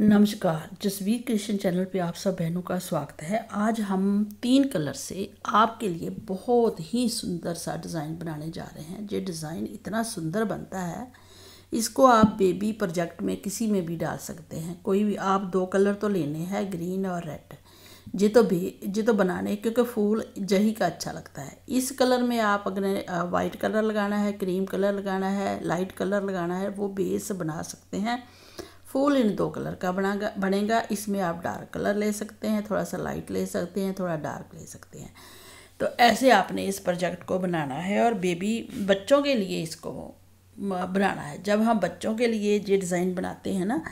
नमस्कार जसवीर कृष्ण चैनल पे आप सब बहनों का स्वागत है आज हम तीन कलर से आपके लिए बहुत ही सुंदर सा डिज़ाइन बनाने जा रहे हैं ये डिज़ाइन इतना सुंदर बनता है इसको आप बेबी प्रोजेक्ट में किसी में भी डाल सकते हैं कोई भी आप दो कलर तो लेने हैं ग्रीन और रेड ये तो भी ये तो बनाने क्योंकि फूल जही का अच्छा लगता है इस कलर में आप अगर वाइट कलर लगाना है क्रीम कलर लगाना है लाइट कलर लगाना है वो बेस बना सकते हैं फूल इन दो कलर का बनागा बनेगा इसमें आप डार्क कलर ले सकते हैं थोड़ा सा लाइट ले सकते हैं थोड़ा डार्क ले सकते हैं तो ऐसे आपने इस प्रोजेक्ट को बनाना है और बेबी बच्चों के लिए इसको बनाना है जब हम बच्चों के लिए ये डिज़ाइन बनाते हैं ना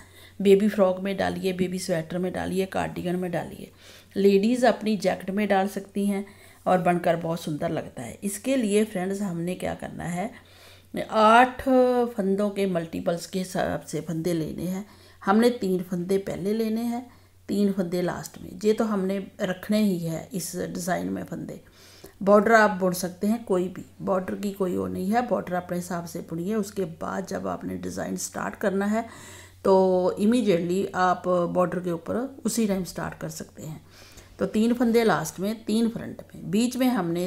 बेबी फ्रॉक में डालिए बेबी स्वेटर में डालिए कार्डिगन में डालिए लेडीज़ अपनी जैकेट में डाल सकती हैं और बनकर बहुत सुंदर लगता है इसके लिए फ्रेंड्स हमने क्या करना है आठ फंदों के मल्टीपल्स के हिसाब से फंदे लेने हैं हमने तीन फंदे पहले लेने हैं तीन फंदे लास्ट में ये तो हमने रखने ही है इस डिज़ाइन में फंदे बॉर्डर आप बुन सकते हैं कोई भी बॉर्डर की कोई वो नहीं है बॉर्डर अपने हिसाब से बुनिए उसके बाद जब आपने डिज़ाइन स्टार्ट करना है तो इमीडिएटली आप बॉर्डर के ऊपर उसी टाइम स्टार्ट कर सकते हैं तो तीन फंदे लास्ट में तीन फ्रंट में बीच में हमने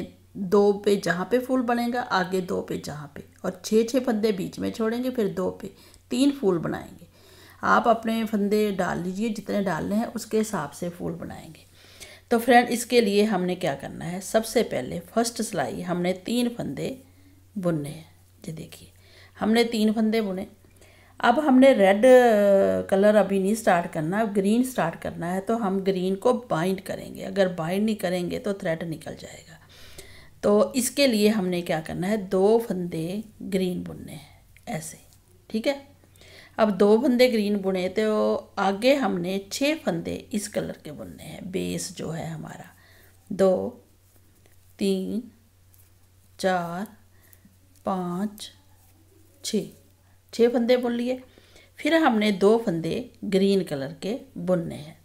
दो पे जहाँ पे फूल बनेगा आगे दो पे जहाँ पे और छः छः फंदे बीच में छोड़ेंगे फिर दो पे तीन फूल बनाएंगे आप अपने फंदे डाल लीजिए जितने डालने हैं उसके हिसाब से फूल बनाएंगे तो फ्रेंड इसके लिए हमने क्या करना है सबसे पहले फर्स्ट सिलाई हमने तीन फंदे बुनने हैं जी देखिए हमने तीन फंदे बुने अब हमने रेड कलर अभी नहीं स्टार्ट करना अब ग्रीन स्टार्ट करना है तो हम ग्रीन को बाइंड करेंगे अगर बाइंड नहीं करेंगे तो थ्रेड निकल जाएगा तो इसके लिए हमने क्या करना है दो फंदे ग्रीन बुनने हैं ऐसे ठीक है अब दो फंदे ग्रीन बुने तो आगे हमने छः फंदे इस कलर के बुनने हैं बेस जो है हमारा दो तीन चार पाँच छ छः फंदे बुन लिए फिर हमने दो फंदे ग्रीन कलर के बुनने हैं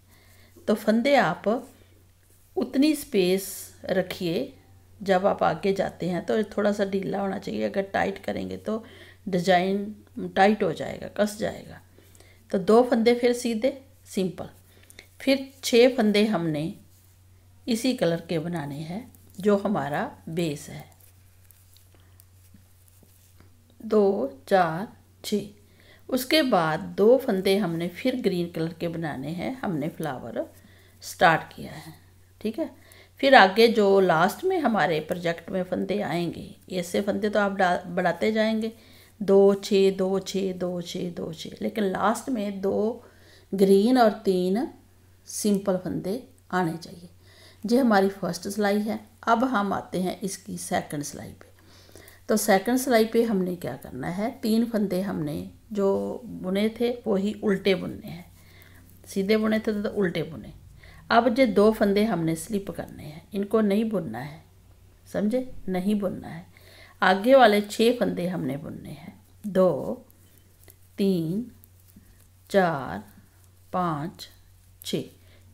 तो फंदे आप उतनी स्पेस रखिए जब आप आगे जाते हैं तो थोड़ा सा ढीला होना चाहिए अगर टाइट करेंगे तो डिजाइन टाइट हो जाएगा कस जाएगा तो दो फंदे फिर सीधे सिंपल फिर छः फंदे हमने इसी कलर के बनाने हैं जो हमारा बेस है दो चार छ उसके बाद दो फंदे हमने फिर ग्रीन कलर के बनाने हैं हमने फ्लावर स्टार्ट किया है ठीक है फिर आगे जो लास्ट में हमारे प्रोजेक्ट में फंदे आएंगे ऐसे फंदे तो आप बढ़ाते जाएंगे दो छः दो छः दो छ दो छ लेकिन लास्ट में दो ग्रीन और तीन सिंपल फंदे आने चाहिए ये हमारी फर्स्ट सिलाई है अब हम आते हैं इसकी सेकंड सिलाई पे तो सेकंड सिलाई पे हमने क्या करना है तीन फंदे हमने जो बुने थे वो ही उल्टे बुनने हैं सीधे बुने थे तो उल्टे बुने अब जो दो फंदे हमने स्लिप करने हैं इनको नहीं बुनना है समझे नहीं बुनना है आगे वाले छः फंदे हमने बुनने हैं दो तीन चार पाँच छ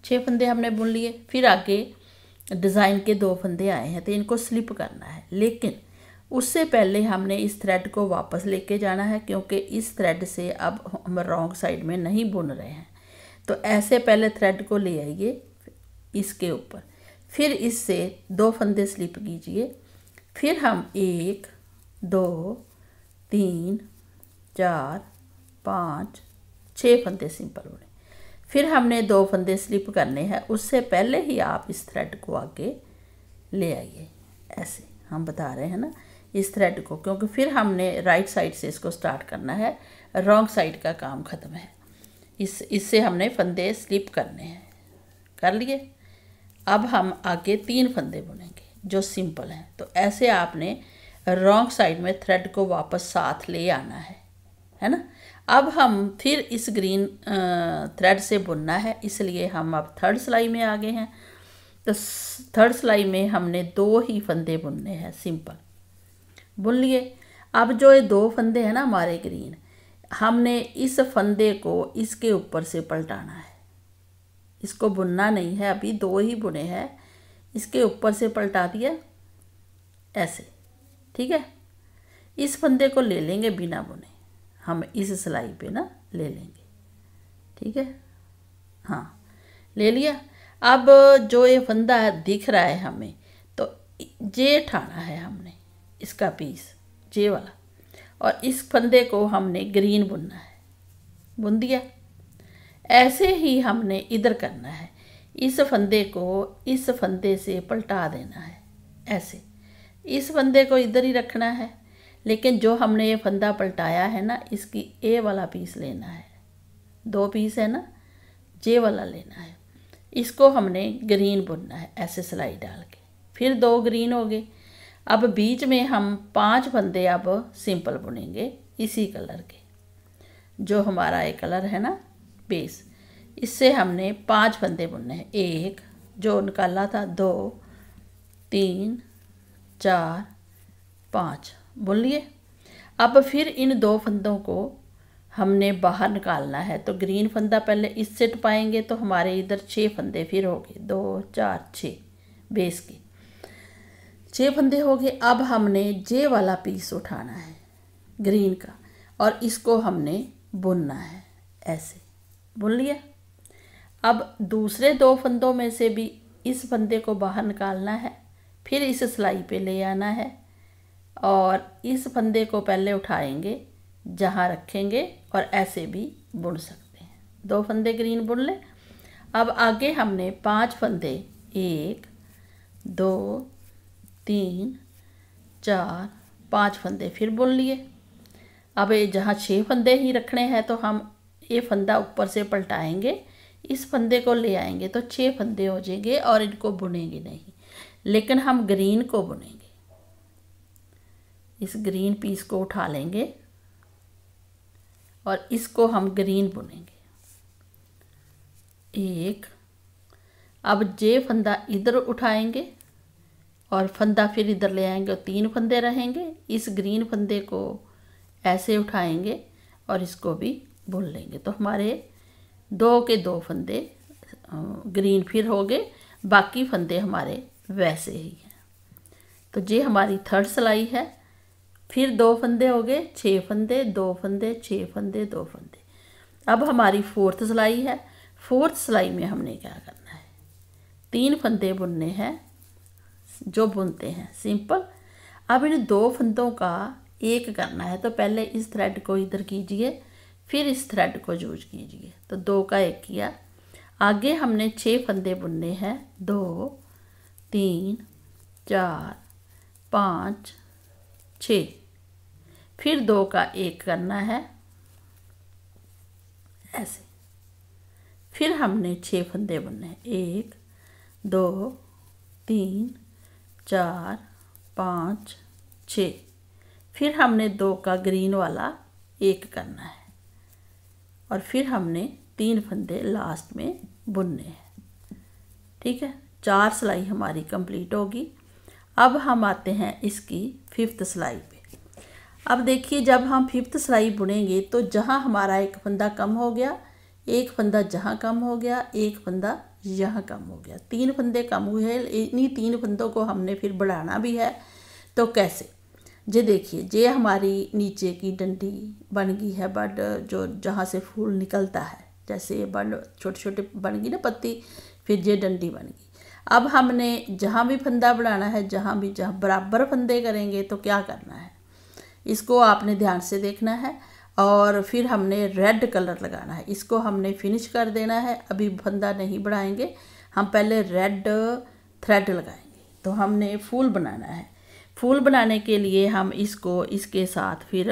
छः फंदे हमने बुन लिए फिर आगे डिज़ाइन के दो फंदे आए हैं तो इनको स्लिप करना है लेकिन उससे पहले हमने इस थ्रेड को वापस लेके जाना है क्योंकि इस थ्रेड से अब हम रॉन्ग साइड में नहीं बुन रहे हैं तो ऐसे पहले थ्रेड को ले आइए इसके ऊपर फिर इससे दो फंदे स्लिप कीजिए फिर हम एक दो तीन चार पाँच छः फंदे सिंपल बुने फिर हमने दो फंदे स्लिप करने हैं उससे पहले ही आप इस थ्रेड को आगे ले आइए ऐसे हम बता रहे हैं ना इस थ्रेड को क्योंकि फिर हमने राइट साइड से इसको स्टार्ट करना है रॉन्ग साइड का काम ख़त्म है इस इससे हमने फंदे स्लिप करने हैं कर लिए अब हम आगे तीन फंदे बुनेंगे जो सिंपल है तो ऐसे आपने रॉन्ग साइड में थ्रेड को वापस साथ ले आना है है ना अब हम फिर इस ग्रीन थ्रेड से बुनना है इसलिए हम अब थर्ड सिलाई में आ गए हैं तो थर्ड सिलाई में हमने दो ही फंदे बुनने हैं सिंपल बुन लिए अब जो ये दो फंदे हैं ना हमारे ग्रीन हमने इस फंदे को इसके ऊपर से पलटाना है इसको बुनना नहीं है अभी दो ही बुने हैं इसके ऊपर से पलटा दिया ऐसे ठीक है इस फंदे को ले लेंगे बिना बुने हम इस सिलाई पे ना ले लेंगे ठीक है हाँ ले लिया अब जो ये फंदा दिख रहा है हमें तो जे ठाना है हमने इसका पीस जे वाला और इस फंदे को हमने ग्रीन बुनना है बुन दिया ऐसे ही हमने इधर करना है इस फंदे को इस फंदे से पलटा देना है ऐसे इस फंदे को इधर ही रखना है लेकिन जो हमने ये फंदा पलटाया है ना इसकी ए वाला पीस लेना है दो पीस है ना जे वाला लेना है इसको हमने ग्रीन बुनना है ऐसे सिलाई डाल के फिर दो ग्रीन हो गए अब बीच में हम पांच फंदे अब सिंपल बुनेंगे इसी कलर के जो हमारा ये कलर है ना बेस इससे हमने पांच फंदे बुनने हैं एक जो निकाला था दो तीन चार पाँच बुन लिए अब फिर इन दो फंदों को हमने बाहर निकालना है तो ग्रीन फंदा पहले इससे टपाएंगे तो हमारे इधर छः फंदे फिर हो गए दो चार छ बेस के छः फंदे हो गए अब हमने जे वाला पीस उठाना है ग्रीन का और इसको हमने बुनना है ऐसे बुन लिया अब दूसरे दो फंदों में से भी इस फंदे को बाहर निकालना है फिर इस सिलाई पे ले आना है और इस फंदे को पहले उठाएंगे जहाँ रखेंगे और ऐसे भी बुन सकते हैं दो फंदे ग्रीन बुन लें अब आगे हमने पांच फंदे एक दो तीन चार पांच फंदे फिर बुन लिए अब ये जहाँ छः फंदे ही रखने हैं तो हम ये फंदा ऊपर से पलटाएंगे इस फंदे को ले आएंगे तो छः फंदे हो जाएंगे और इनको बुनेंगे नहीं लेकिन हम ग्रीन को बुनेंगे इस ग्रीन पीस को उठा लेंगे और इसको हम ग्रीन बुनेंगे एक अब जे फंदा इधर उठाएंगे और फंदा फिर इधर ले आएंगे और तीन फंदे रहेंगे इस ग्रीन फंदे को ऐसे उठाएंगे और इसको भी बुन लेंगे तो हमारे दो के दो फंदे ग्रीन फिर हो गए बाकी फंदे हमारे वैसे ही हैं तो ये हमारी थर्ड सिलाई है फिर दो फंदे हो गए छः फंदे दो फंदे छः फंदे दो फंदे अब हमारी फोर्थ सिलाई है फोर्थ सिलाई में हमने क्या करना है तीन फंदे बुनने हैं जो बुनते हैं सिंपल अब इन दो फंदों का एक करना है तो पहले इस थ्रेड को इधर कीजिए फिर इस थ्रेड को यूज कीजिए तो दो का एक किया आगे हमने छः फंदे बुनने हैं दो तीन चार पाँच छ फिर दो का एक करना है ऐसे फिर हमने छः फंदे बुनने एक दो तीन चार पाँच छ फिर हमने दो का ग्रीन वाला एक करना है और फिर हमने तीन फंदे लास्ट में बुनने हैं ठीक है चार सिलाई हमारी कंप्लीट होगी अब हम आते हैं इसकी फिफ्थ सिलाई पे अब देखिए जब हम फिफ्थ सिलाई बुनेंगे तो जहाँ हमारा एक फंदा कम हो गया एक फंदा जहाँ कम हो गया एक फंदा यहाँ कम हो गया तीन फंदे कम हुए इन्हीं तीन फंदों को हमने फिर बढ़ाना भी है तो कैसे ये देखिए ये हमारी नीचे की डंडी बन गई है बड जो जहाँ से फूल निकलता है जैसे ये बड छोटे छोटे बन गई ना पत्ती फिर ये डंडी बन गई अब हमने जहाँ भी फंदा बढ़ाना है जहाँ भी जहाँ बराबर फंदे करेंगे तो क्या करना है इसको आपने ध्यान से देखना है और फिर हमने रेड कलर लगाना है इसको हमने फिनिश कर देना है अभी फंदा नहीं बढ़ाएंगे हम पहले रेड थ्रेड लगाएंगे तो हमने फूल बनाना है फूल बनाने के लिए हम इसको इसके साथ फिर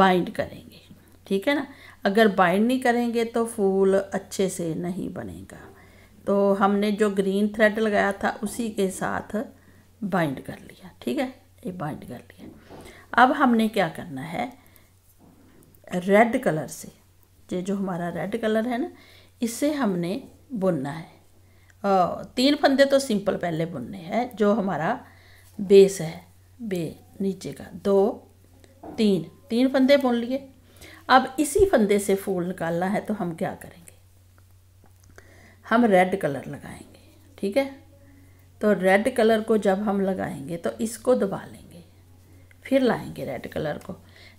बाइंड करेंगे ठीक है ना अगर बाइंड नहीं करेंगे तो फूल अच्छे से नहीं बनेगा तो हमने जो ग्रीन थ्रेड लगाया था उसी के साथ बाइंड कर लिया ठीक है ये बाइंड कर लिया अब हमने क्या करना है रेड कलर से ये जो हमारा रेड कलर है ना इससे हमने बुनना है तीन फंदे तो सिंपल पहले बुनने हैं जो हमारा बेस है बे नीचे का दो तीन तीन फंदे बुन लिए अब इसी फंदे से फूल निकालना है तो हम क्या करेंगे हम रेड कलर लगाएंगे ठीक है तो रेड कलर को जब हम लगाएंगे तो इसको दबा लेंगे फिर लाएंगे रेड कलर को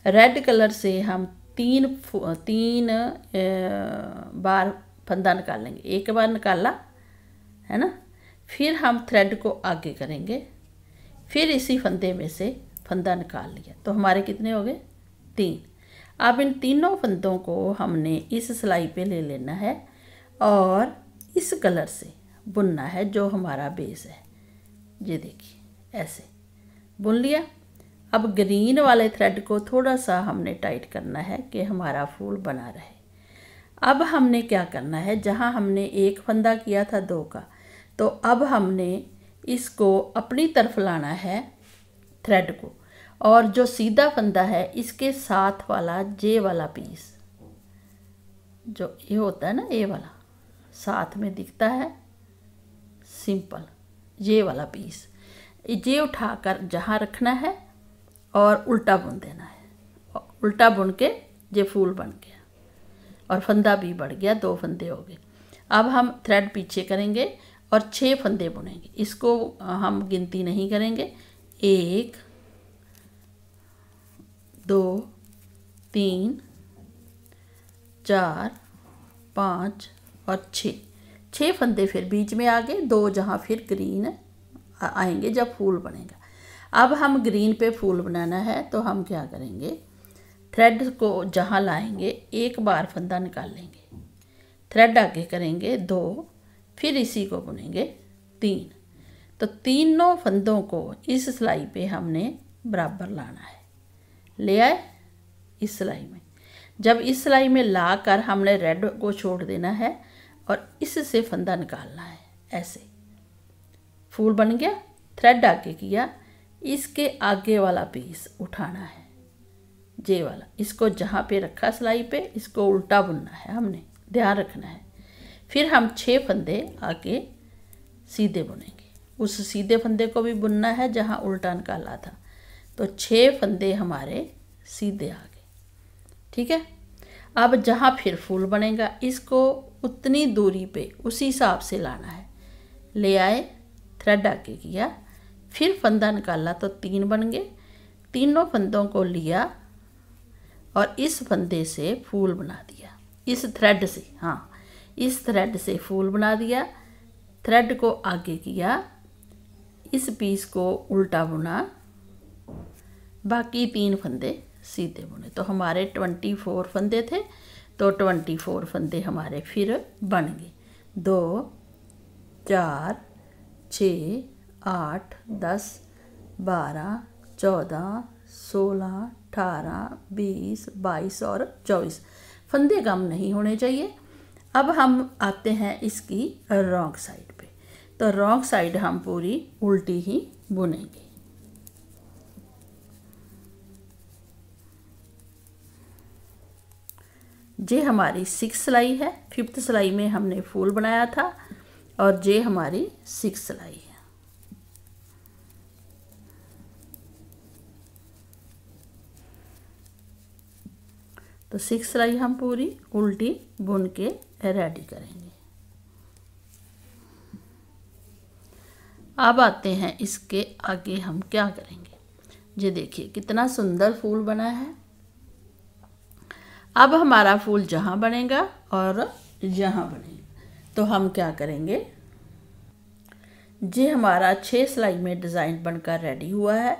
रेड कलर से हम तीन तीन बार फंदा निकालेंगे एक बार निकाला है ना फिर हम थ्रेड को आगे करेंगे फिर इसी फंदे में से फंदा निकाल लिया तो हमारे कितने हो गए तीन अब इन तीनों फंदों को हमने इस सिलाई पे ले लेना है और इस कलर से बुनना है जो हमारा बेस है ये देखिए ऐसे बुन लिया अब ग्रीन वाले थ्रेड को थोड़ा सा हमने टाइट करना है कि हमारा फूल बना रहे अब हमने क्या करना है जहाँ हमने एक फंदा किया था दो का तो अब हमने इसको अपनी तरफ लाना है थ्रेड को और जो सीधा फंदा है इसके साथ वाला जे वाला पीस जो ये होता है ना ए वाला साथ में दिखता है सिंपल ये वाला पीस ये उठाकर जहाँ रखना है और उल्टा बुन देना है उल्टा बुन के ये फूल बन गया और फंदा भी बढ़ गया दो फंदे हो गए अब हम थ्रेड पीछे करेंगे और छः फंदे बुनेंगे इसको हम गिनती नहीं करेंगे एक दो तीन चार पाँच और छः छः फंदे फिर बीच में आ गए दो जहाँ फिर ग्रीन आएंगे जब फूल बनेगा अब हम ग्रीन पे फूल बनाना है तो हम क्या करेंगे थ्रेड को जहाँ लाएंगे एक बार फंदा निकाल लेंगे थ्रेड आगे करेंगे दो फिर इसी को बुनेंगे तीन तो तीनों फंदों को इस सिलाई पे हमने बराबर लाना है ले आए इस सिलाई में जब इस सिलाई में ला कर हमने रेड को छोड़ देना है और इससे फंदा निकालना है ऐसे फूल बन गया थ्रेड आगे किया इसके आगे वाला पीस उठाना है जे वाला इसको जहाँ पे रखा सिलाई पे इसको उल्टा बुनना है हमने ध्यान रखना है फिर हम छः फंदे आगे सीधे बुनेंगे उस सीधे फंदे को भी बुनना है जहाँ उल्टा निकाला था तो छः फंदे हमारे सीधे आ गए ठीक है अब जहाँ फिर फूल बनेगा इसको उतनी दूरी पे उसी हिसाब से लाना है ले आए थ्रेड आके किया फिर फंदा निकाला तो तीन बन गए तीनों फंदों को लिया और इस फंदे से फूल बना दिया इस थ्रेड से हाँ इस थ्रेड से फूल बना दिया थ्रेड को आगे किया इस पीस को उल्टा बुना बाकी तीन फंदे सीधे बुने तो हमारे ट्वेंटी फोर फंदे थे तो ट्वेंटी फोर फंदे हमारे फिर बन गए दो चार छ आठ दस बारह चौदह सोलह अठारह बीस बाईस और चौबीस फंदे कम नहीं होने चाहिए अब हम आते हैं इसकी रॉन्ग साइड पे तो रॉन्ग साइड हम पूरी उल्टी ही बुनेंगे जे हमारी सिक्स सिलाई है फिफ्थ सिलाई में हमने फूल बनाया था और जे हमारी सिक्स सिलाई है तो सिक्स सिलाई हम पूरी उल्टी बुन के रेडी करेंगे अब आते हैं इसके आगे हम क्या करेंगे ये देखिए कितना सुंदर फूल बना है अब हमारा फूल जहाँ बनेगा और यहाँ बनेगा तो हम क्या करेंगे जी हमारा छः सिलाई में डिज़ाइन बनकर रेडी हुआ है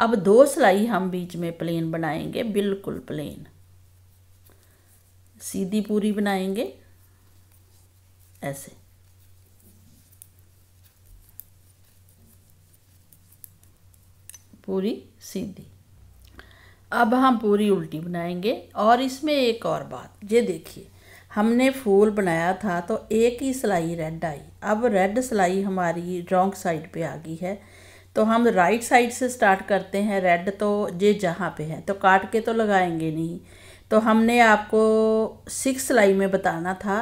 अब दो सिलाई हम बीच में प्लेन बनाएंगे बिल्कुल प्लेन सीधी पूरी बनाएंगे ऐसे पूरी सीधी अब हम पूरी उल्टी बनाएंगे और इसमें एक और बात ये देखिए हमने फूल बनाया था तो एक ही सिलाई रेड आई अब रेड सिलाई हमारी रॉन्ग साइड पे आ गई है तो हम राइट साइड से स्टार्ट करते हैं रेड तो ये जहाँ पे है तो काट के तो लगाएंगे नहीं तो हमने आपको सिक्स सिलाई में बताना था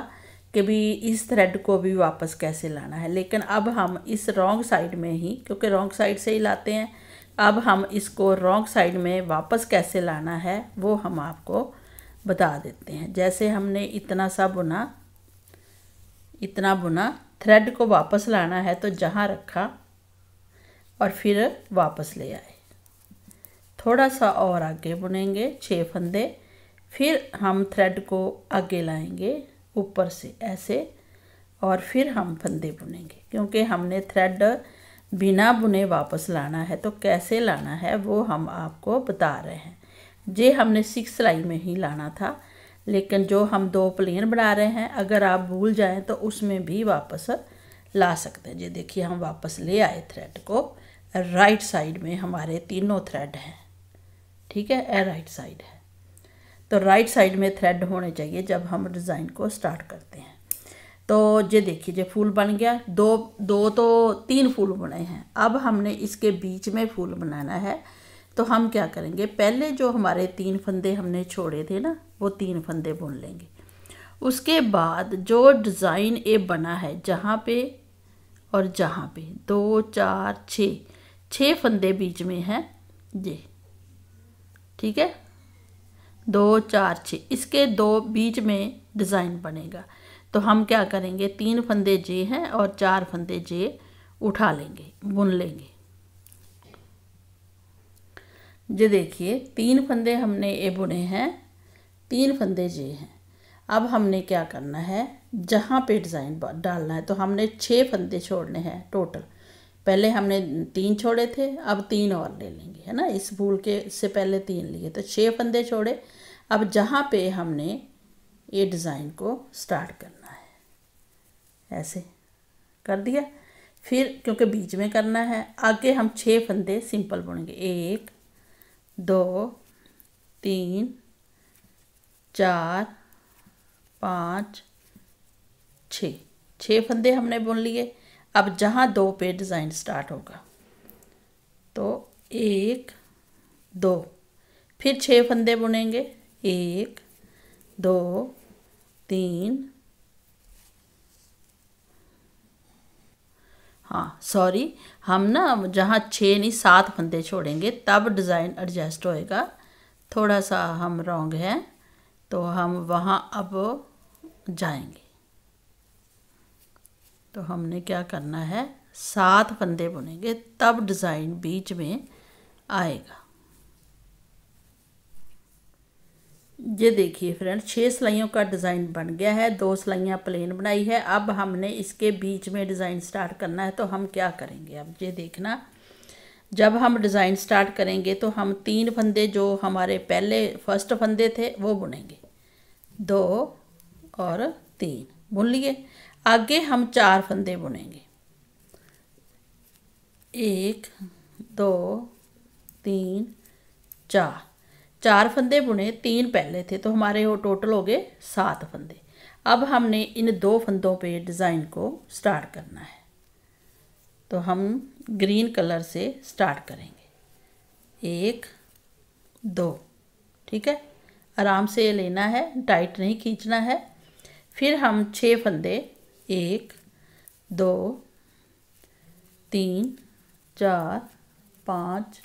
कि भी इस थ्रेड को भी वापस कैसे लाना है लेकिन अब हम इस रॉन्ग साइड में ही क्योंकि रॉन्ग साइड से ही लाते हैं अब हम इसको रॉन्ग साइड में वापस कैसे लाना है वो हम आपको बता देते हैं जैसे हमने इतना सा बुना इतना बुना थ्रेड को वापस लाना है तो जहाँ रखा और फिर वापस ले आए थोड़ा सा और आगे बुनेंगे छः फंदे फिर हम थ्रेड को आगे लाएंगे ऊपर से ऐसे और फिर हम फंदे बुनेंगे क्योंकि हमने थ्रेड बिना बुने वापस लाना है तो कैसे लाना है वो हम आपको बता रहे हैं जे हमने सिक्स सिलाई में ही लाना था लेकिन जो हम दो प्लेन बना रहे हैं अगर आप भूल जाएं तो उसमें भी वापस ला सकते हैं जे देखिए हम वापस ले आए थ्रेड को राइट साइड में हमारे तीनों थ्रेड हैं ठीक है ए राइट साइड है तो राइट साइड में थ्रेड होने चाहिए जब हम डिज़ाइन को स्टार्ट करते हैं तो ये देखिए ये फूल बन गया दो दो तो तीन फूल बने हैं अब हमने इसके बीच में फूल बनाना है तो हम क्या करेंगे पहले जो हमारे तीन फंदे हमने छोड़े थे ना वो तीन फंदे बुन लेंगे उसके बाद जो डिज़ाइन ए बना है जहाँ पे और जहाँ पे दो चार छ फंदे बीच में हैं जी ठीक है दो चार छः इसके दो बीच में डिज़ाइन बनेगा तो हम क्या करेंगे तीन फंदे जे हैं और चार फंदे जे उठा लेंगे बुन लेंगे जे देखिए तीन फंदे हमने ये बुने हैं तीन फंदे जे हैं अब हमने क्या करना है जहाँ पे डिज़ाइन डालना है तो हमने छः फंदे छोड़ने हैं टोटल पहले हमने तीन छोड़े थे अब तीन और ले लेंगे है ना इस भूल के से पहले तीन लिए तो छः फंदे छोड़े अब जहाँ पे हमने ये डिज़ाइन को स्टार्ट करना है ऐसे कर दिया फिर क्योंकि बीच में करना है आगे हम छः फंदे सिंपल बुनेंगे एक दो तीन चार पाँच छः छः फंदे हमने बुन लिए अब जहाँ दो पे डिज़ाइन स्टार्ट होगा तो एक दो फिर छः फंदे बुनेंगे एक दो तीन हाँ सॉरी हम ना जहाँ छः नहीं सात फंदे छोड़ेंगे तब डिज़ाइन एडजस्ट होएगा थोड़ा सा हम रॉन्ग हैं तो हम वहाँ अब जाएंगे तो हमने क्या करना है सात फंदे बुनेंगे तब डिज़ाइन बीच में आएगा ये देखिए फ्रेंड छः सिलाइयों का डिज़ाइन बन गया है दो सिलाइयाँ प्लेन बनाई है अब हमने इसके बीच में डिज़ाइन स्टार्ट करना है तो हम क्या करेंगे अब ये देखना जब हम डिज़ाइन स्टार्ट करेंगे तो हम तीन फंदे जो हमारे पहले फर्स्ट फंदे थे वो बुनेंगे दो और तीन बुन लिए आगे हम चार फंदे बुनेंगे एक दो तीन चार चार फंदे बुने तीन पहले थे तो हमारे वो टोटल हो गए सात फंदे अब हमने इन दो फंदों पे डिज़ाइन को स्टार्ट करना है तो हम ग्रीन कलर से स्टार्ट करेंगे एक दो ठीक है आराम से लेना है टाइट नहीं खींचना है फिर हम छः फंदे एक दो तीन चार पाँच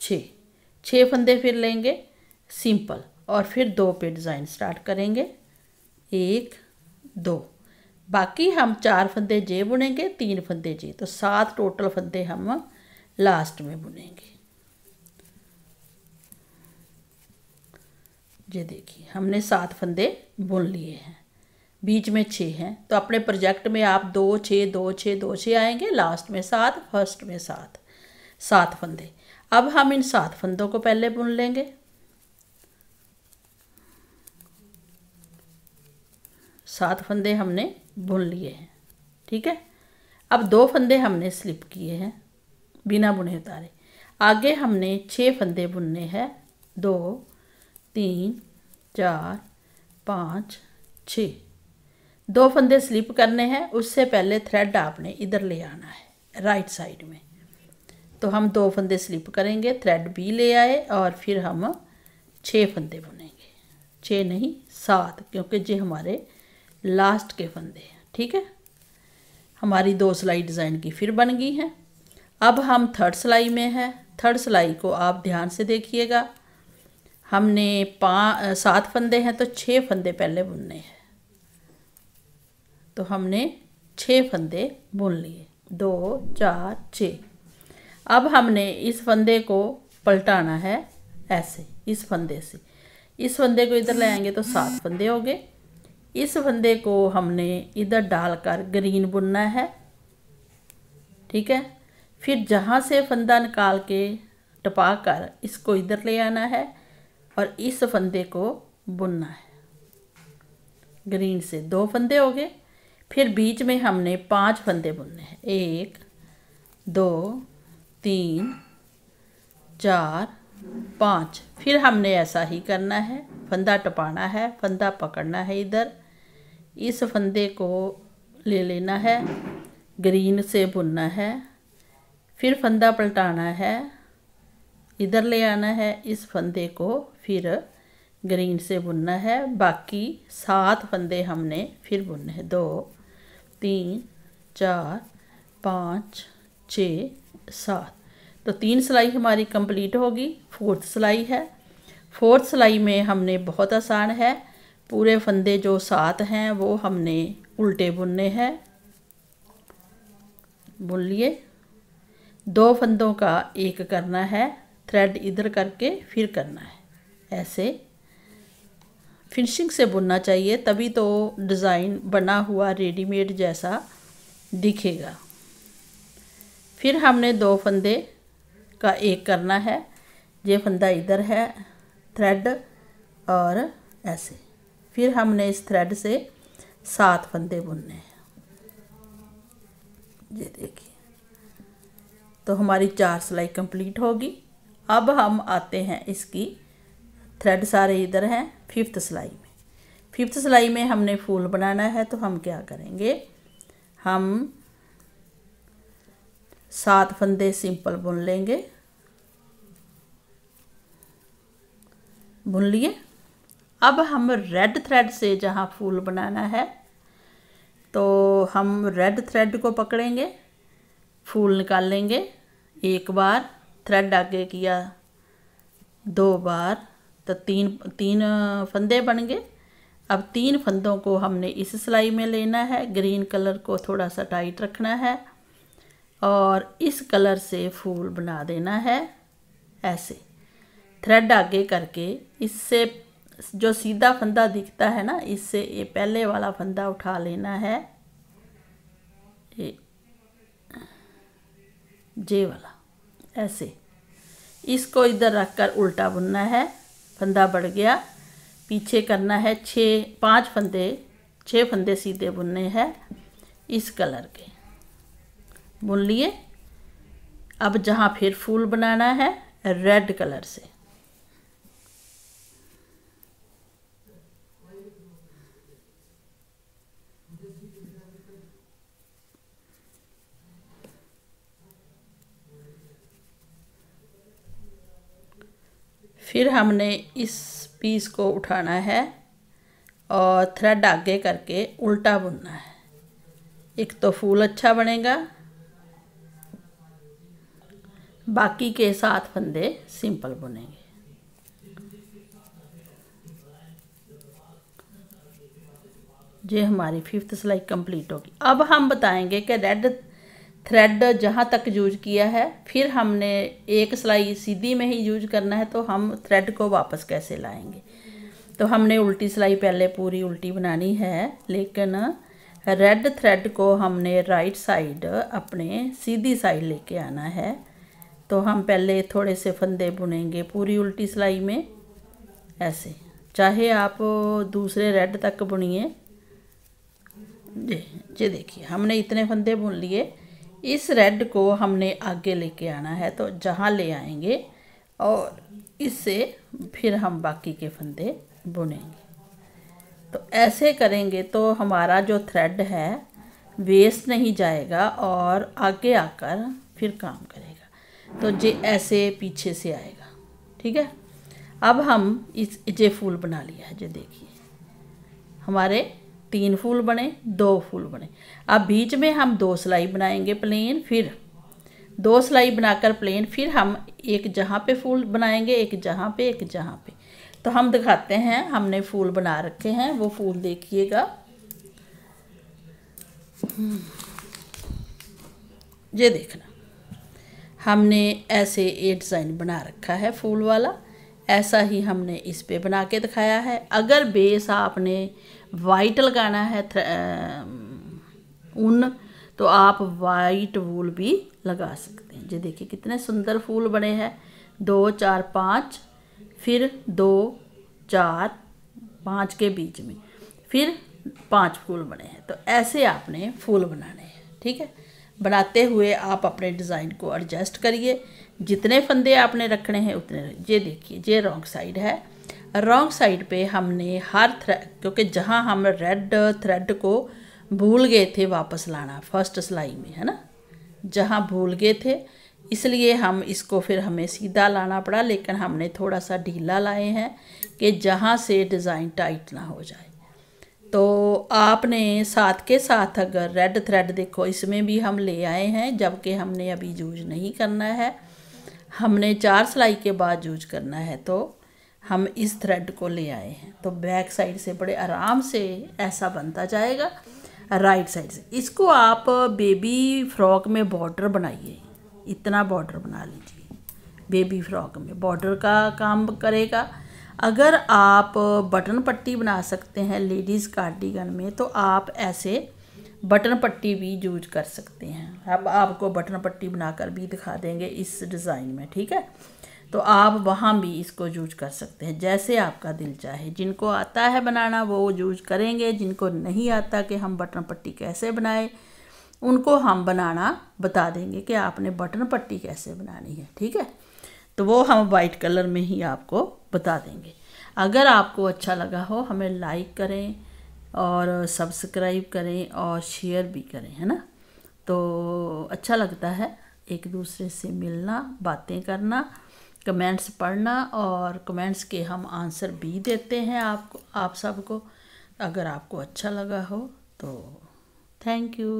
छ छः फंदे फिर लेंगे सिंपल और फिर दो पे डिज़ाइन स्टार्ट करेंगे एक दो बाकी हम चार फंदे जे बुनेंगे तीन फंदे जे तो सात टोटल फंदे हम लास्ट में बुनेंगे ये देखिए हमने सात फंदे बुन लिए हैं बीच में छः हैं तो अपने प्रोजेक्ट में आप दो छः दो छः दो छः आएंगे लास्ट में सात फर्स्ट में सात सात फंदे अब हम इन सात फंदों को पहले बुन लेंगे सात फंदे हमने बुन लिए हैं ठीक है अब दो फंदे हमने स्लिप किए हैं बिना बुने उतारे आगे हमने छः फंदे बुनने हैं दो तीन चार पाँच छः दो फंदे स्लिप करने हैं उससे पहले थ्रेड आपने इधर ले आना है राइट साइड में तो हम दो फंदे स्लिप करेंगे थ्रेड भी ले आए और फिर हम छः फंदे बुनेंगे छः नहीं सात क्योंकि ये हमारे लास्ट के फंदे हैं ठीक है हमारी दो सिलाई डिज़ाइन की फिर बन गई हैं अब हम थर्ड सिलाई में हैं थर्ड सिलाई को आप ध्यान से देखिएगा हमने पा सात फंदे हैं तो छः फंदे पहले बुनने हैं तो हमने छः फंदे बुन लिए दो चार छ अब हमने इस फंदे को पलटाना है ऐसे इस फंदे से इस फंदे को इधर ले आएंगे तो सात फंदे हो गए इस फंदे को हमने इधर डालकर ग्रीन बुनना है ठीक है फिर जहाँ से फंदा निकाल के टपा कर इसको इधर ले आना है और इस फंदे को बुनना है ग्रीन से दो फंदे हो गए फिर बीच में हमने पांच फंदे बुनने हैं एक दो तीन चार पाँच फिर हमने ऐसा ही करना है फंदा टपाना है फंदा पकड़ना है इधर इस फंदे को ले लेना है ग्रीन से बुनना है फिर फंदा पलटाना है इधर ले आना है इस फंदे को फिर ग्रीन से बुनना है बाकी सात फंदे हमने फिर बुनने हैं दो तीन चार पाँच छ सात तो तीन सिलाई हमारी कंप्लीट होगी फोर्थ सिलाई है फोर्थ सिलाई में हमने बहुत आसान है पूरे फंदे जो सात हैं वो हमने उल्टे बुनने हैं बुन लिए दो फंदों का एक करना है थ्रेड इधर करके फिर करना है ऐसे फिनिशिंग से बुनना चाहिए तभी तो डिज़ाइन बना हुआ रेडीमेड जैसा दिखेगा फिर हमने दो फंदे का एक करना है ये फंदा इधर है थ्रेड और ऐसे फिर हमने इस थ्रेड से सात फंदे बुनने हैं ये देखिए तो हमारी चार सिलाई कंप्लीट होगी अब हम आते हैं इसकी थ्रेड सारे इधर हैं फिफ्थ सिलाई में फिफ्थ सिलाई में हमने फूल बनाना है तो हम क्या करेंगे हम सात फंदे सिंपल बुन लेंगे बुन लिए अब हम रेड थ्रेड से जहाँ फूल बनाना है तो हम रेड थ्रेड को पकड़ेंगे फूल निकाल लेंगे एक बार थ्रेड आगे किया दो बार तो तीन तीन फंदे बन गए अब तीन फंदों को हमने इस सिलाई में लेना है ग्रीन कलर को थोड़ा सा टाइट रखना है और इस कलर से फूल बना देना है ऐसे थ्रेड आगे करके इससे जो सीधा फंदा दिखता है ना इससे ये पहले वाला फंदा उठा लेना है जे वाला ऐसे इसको इधर रख कर उल्टा बुनना है फंदा बढ़ गया पीछे करना है छः पाँच फंदे छः फंदे सीधे बुनने हैं इस कलर के बुन लिए अब जहाँ फिर फूल बनाना है रेड कलर से फिर हमने इस पीस को उठाना है और थ्रेड आगे करके उल्टा बुनना है एक तो फूल अच्छा बनेगा बाकी के साथ फंदे सिंपल बुनेंगे ये हमारी फिफ्थ सिलाई कंप्लीट होगी अब हम बताएंगे कि रेड थ्रेड जहाँ तक यूज किया है फिर हमने एक सिलाई सीधी में ही यूज करना है तो हम थ्रेड को वापस कैसे लाएंगे तो हमने उल्टी सिलाई पहले पूरी उल्टी बनानी है लेकिन रेड थ्रेड को हमने राइट साइड अपने सीधी साइड लेके आना है तो हम पहले थोड़े से फंदे बुनेंगे पूरी उल्टी सिलाई में ऐसे चाहे आप दूसरे रेड तक बुनिए जी जी देखिए हमने इतने फंदे बुन लिए इस रेड को हमने आगे लेके आना है तो जहाँ ले आएंगे और इससे फिर हम बाकी के फंदे बुनेंगे तो ऐसे करेंगे तो हमारा जो थ्रेड है वेस्ट नहीं जाएगा और आगे आकर फिर काम करेगा तो जे ऐसे पीछे से आएगा ठीक है अब हम इस जे फूल बना लिया है जो देखिए हमारे तीन फूल बने दो फूल बने अब बीच में हम दो सिलाई बनाएंगे प्लेन फिर दो सिलाई बनाकर प्लेन फिर हम एक जहाँ पे फूल बनाएंगे एक जहाँ पे एक जहाँ पे तो हम दिखाते हैं हमने फूल बना रखे हैं वो फूल देखिएगा ये देखना हमने ऐसे ये डिज़ाइन बना रखा है फूल वाला ऐसा ही हमने इस पे बना के दिखाया है अगर बेस आपने वाइट लगाना है ऊन तो आप वाइट वूल भी लगा सकते हैं ये देखिए कितने सुंदर फूल बने हैं दो चार पाँच फिर दो चार पाँच के बीच में फिर पांच फूल बने हैं तो ऐसे आपने फूल बनाने हैं ठीक है बनाते हुए आप अपने डिज़ाइन को एडजस्ट करिए जितने फंदे आपने रखने हैं उतने ये देखिए ये रॉन्ग साइड है रॉन्ग साइड पे हमने हर थ्रेड क्योंकि जहाँ हम रेड थ्रेड को भूल गए थे वापस लाना फर्स्ट सिलाई में है ना जहाँ भूल गए थे इसलिए हम इसको फिर हमें सीधा लाना पड़ा लेकिन हमने थोड़ा सा ढीला लाए हैं कि जहाँ से डिज़ाइन टाइट ना हो जाए तो आपने साथ के साथ अगर रेड थ्रेड देखो इसमें भी हम ले आए हैं जबकि हमने अभी यूज नहीं करना है हमने चार सिलाई के बाद यूज करना है तो हम इस थ्रेड को ले आए हैं तो बैक साइड से बड़े आराम से ऐसा बनता जाएगा राइट साइड से इसको आप बेबी फ्रॉक में बॉर्डर बनाइए इतना बॉर्डर बना लीजिए बेबी फ्रॉक में बॉर्डर का काम करेगा अगर आप बटन पट्टी बना सकते हैं लेडीज़ कार्डिगन में तो आप ऐसे बटन पट्टी भी यूज कर सकते हैं अब आपको बटन पट्टी बनाकर भी दिखा देंगे इस डिज़ाइन में ठीक है तो आप वहाँ भी इसको यूज कर सकते हैं जैसे आपका दिल चाहे जिनको आता है बनाना वो यूज करेंगे जिनको नहीं आता कि हम बटन पट्टी कैसे बनाए उनको हम बनाना बता देंगे कि आपने बटन पट्टी कैसे बनानी है ठीक है तो वो हम वाइट कलर में ही आपको बता देंगे अगर आपको अच्छा लगा हो हमें लाइक करें और सब्सक्राइब करें और शेयर भी करें है ना तो अच्छा लगता है एक दूसरे से मिलना बातें करना कमेंट्स पढ़ना और कमेंट्स के हम आंसर भी देते हैं आपको आप सबको अगर आपको अच्छा लगा हो तो थैंक यू